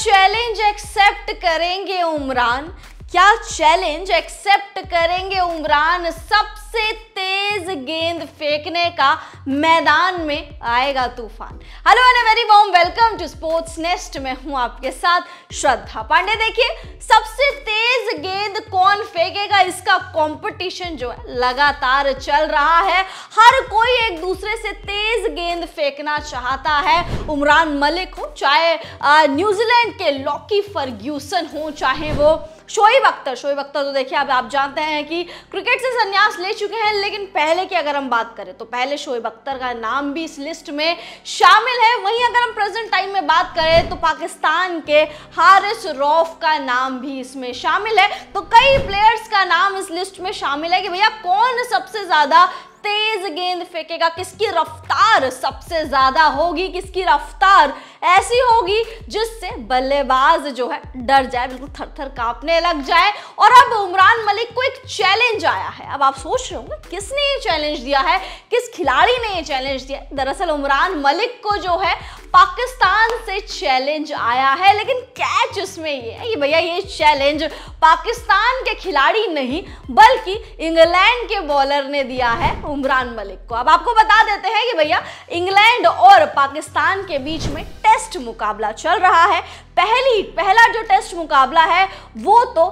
challenge accept करेंगे उमरान क्या challenge accept करेंगे उमरान सबसे तेज गेंद फेंकने का मैदान में आएगा तूफान hello and very warm welcome to sports nest मैं हूं आपके साथ श्रद्धा पांडे देखिए सबसे तेज गेंद कौन फेंकेगा इसका कंपटीशन जो है लगातार चल रहा है हर कोई एक दूसरे से तेज गेंद फेंकना चाहता है उमरान मलिक हो चाहे न्यूजीलैंड के लॉकी फर्ग्यूसन हो चाहे वो शोएब अख्तर शोएब अख्तर तो देखिए अब आप जानते हैं कि क्रिकेट से संन्यास ले चुके हैं लेकिन पहले की अगर हम बात करें तो पहले शोएब अख्तर का नाम भी इस लिस्ट में शामिल है वहीं अगर हम प्रेजेंट टाइम में बात करें तो पाकिस्तान के हारिस रॉफ का नाम भी इसमें शामिल है तो कई प्लेयर्स का नाम इस लिस्ट में शामिल है कि भैया कौन सबसे ज़्यादा तेज गेंद फेंकेगा किसकी रफ्तार सबसे ज्यादा होगी किसकी रफ्तार ऐसी होगी जिससे बल्लेबाज जो है डर जाए बिल्कुल थर थर कांपने लग जाए और अब उमरान मलिक को एक चैलेंज आया है अब आप सोच रहे होंगे किसने ये चैलेंज दिया है किस खिलाड़ी ने ये चैलेंज दिया दरअसल उमरान मलिक को जो है पाकिस्तान से चैलेंज आया है लेकिन कैच इसमें ये है भैया ये चैलेंज पाकिस्तान के खिलाड़ी नहीं बल्कि इंग्लैंड के बॉलर ने दिया है उमरान मलिक को अब आपको बता देते हैं कि भैया इंग्लैंड और पाकिस्तान के बीच में टेस्ट मुकाबला चल रहा है पहली पहला जो टेस्ट मुकाबला है वो तो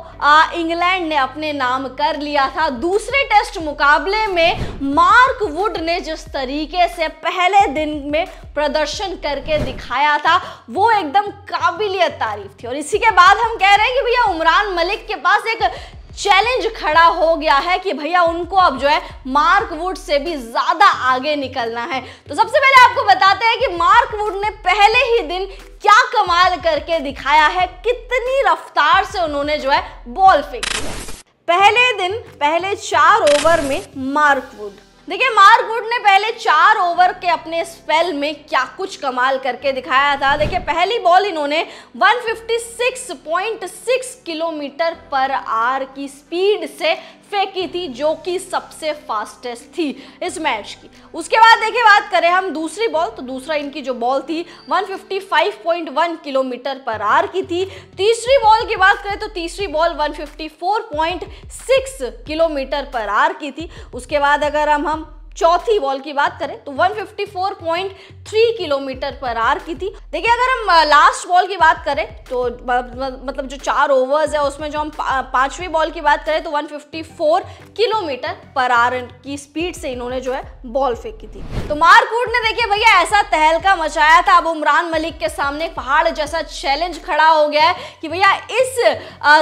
इंग्लैंड ने अपने नाम कर लिया था दूसरे टेस्ट मुकाबले में मार्क वुड ने जिस तरीके से पहले दिन में प्रदर्शन करके दिखाया था वो एकदम काबिलियत तारीफ थी और इसी के बाद हम कह रहे हैं कि भैया उमरान मलिक के पास एक चैलेंज खड़ा हो गया है कि भैया उनको अब जो है मार्क वुड से भी ज्यादा आगे निकलना है तो सबसे पहले आपको बताते हैं कि मार्क वुड ने पहले ही दिन क्या कमाल करके दिखाया है कितनी रफ्तार से उन्होंने जो है बॉल फेंकी है पहले दिन पहले चार ओवर में मार्क वुड देखिए गुड ने पहले चार ओवर के अपने स्पेल में क्या कुछ कमाल करके दिखाया था देखिए पहली बॉल इन्होंने 156.6 किलोमीटर पर आर की स्पीड से फेंकी थी जो कि सबसे फास्टेस्ट थी इस मैच की उसके बाद देखिए बात करें हम दूसरी बॉल तो दूसरा इनकी जो बॉल थी 155.1 किलोमीटर पर आर की थी तीसरी बॉल की बात करें तो तीसरी बॉल 154.6 किलोमीटर पर आर की थी उसके बाद अगर हम हम चौथी बॉल की बात करें तो 154.3 किलोमीटर पर आर की थी देखिए अगर हम लास्ट बॉल की बात करें तो मतलब जो चार ओवर्स है उसमें जो हम पांचवी बॉल की बात करें तो 154 किलोमीटर पर आर की स्पीड से इन्होंने जो है बॉल फेंकी थी तो मारकूट ने देखिए भैया ऐसा तहलका मचाया था अब उमरान मलिक के सामने पहाड़ जैसा चैलेंज खड़ा हो गया है कि भैया इस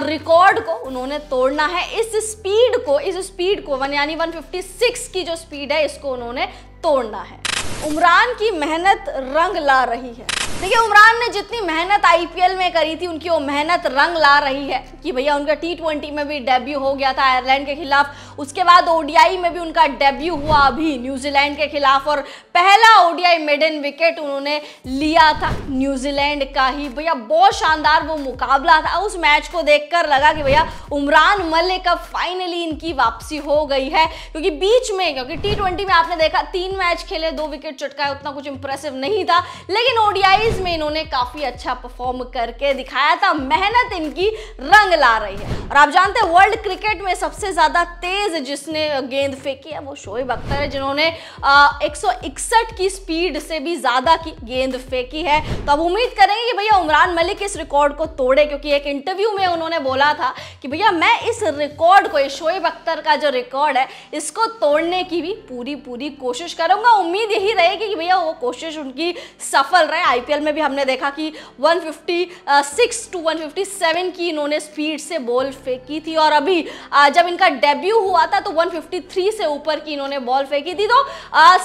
रिकॉर्ड को उन्होंने तोड़ना है इस स्पीड को इस स्पीड को वन यानी वन की जो स्पीड है इसको उन्होंने तोड़ना है उमरान की मेहनत रंग ला रही है देखिए उमरान ने जितनी मेहनत आईपीएल में करी थी उनकी वो मेहनत रंग ला रही है कि भैया उनका टी ट्वेंटी में भी डेब्यू हो गया था आयरलैंड के खिलाफ उसके बाद ओडीआई में भी उनका डेब्यू हुआ अभी न्यूजीलैंड के खिलाफ और पहला ओडीआई मेडन विकेट उन्होंने लिया था न्यूजीलैंड का ही भैया बहुत शानदार वो मुकाबला था उस मैच को देखकर लगा कि भैया उमरान मलिक अब फाइनली इनकी वापसी हो गई है क्योंकि बीच में क्योंकि टी में आपने देखा तीन मैच खेले दो विकेट चटकाए उतना कुछ इंप्रेसिव नहीं था लेकिन ओडीआई मूवीज में इन्होंने काफी अच्छा परफॉर्म करके दिखाया था मेहनत इनकी रंग ला रही है और आप जानते हैं वर्ल्ड क्रिकेट में सबसे ज्यादा तेज जिसने गेंद फेंकी है वो शोएब अख्तर है जिन्होंने एक की स्पीड से भी ज्यादा की गेंद फेंकी है तो अब उम्मीद करेंगे कि भैया उमरान मलिक इस रिकॉर्ड को तोड़े क्योंकि एक इंटरव्यू में उन्होंने बोला था कि भैया मैं इस रिकॉर्ड को शोएब अख्तर का जो रिकॉर्ड है इसको तोड़ने की भी पूरी पूरी कोशिश करूंगा उम्मीद यही रहेगी कि भैया वो कोशिश उनकी सफल रहे आईपीएल आईपीएल में भी हमने देखा कि 156 टू 157 की इन्होंने स्पीड से बॉल फेंकी थी और अभी जब इनका डेब्यू हुआ था तो 153 से ऊपर की इन्होंने बॉल फेंकी थी तो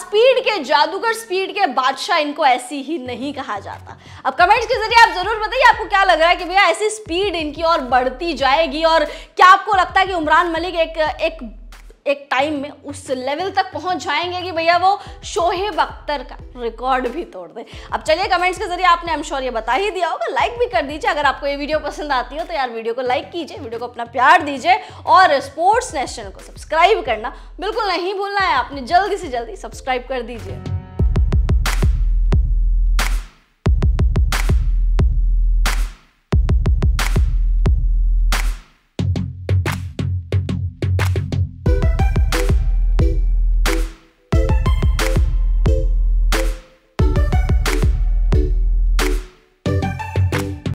स्पीड के जादूगर स्पीड के बादशाह इनको ऐसी ही नहीं कहा जाता अब कमेंट्स के जरिए आप जरूर बताइए आपको क्या लग रहा है कि भैया ऐसी स्पीड इनकी और बढ़ती जाएगी और क्या आपको लगता है कि उमरान मलिक एक एक एक टाइम में उस लेवल तक पहुंच जाएंगे कि भैया वो शोहेब अख्तर का रिकॉर्ड भी तोड़ दे अब चलिए कमेंट्स के जरिए आपने एम श्योर ये बता ही दिया होगा लाइक भी कर दीजिए अगर आपको ये वीडियो पसंद आती हो तो यार वीडियो को लाइक कीजिए वीडियो को अपना प्यार दीजिए और स्पोर्ट्स नेशनल को सब्सक्राइब करना बिल्कुल नहीं भूलना है आपने जल्दी से जल्दी सब्सक्राइब कर दीजिए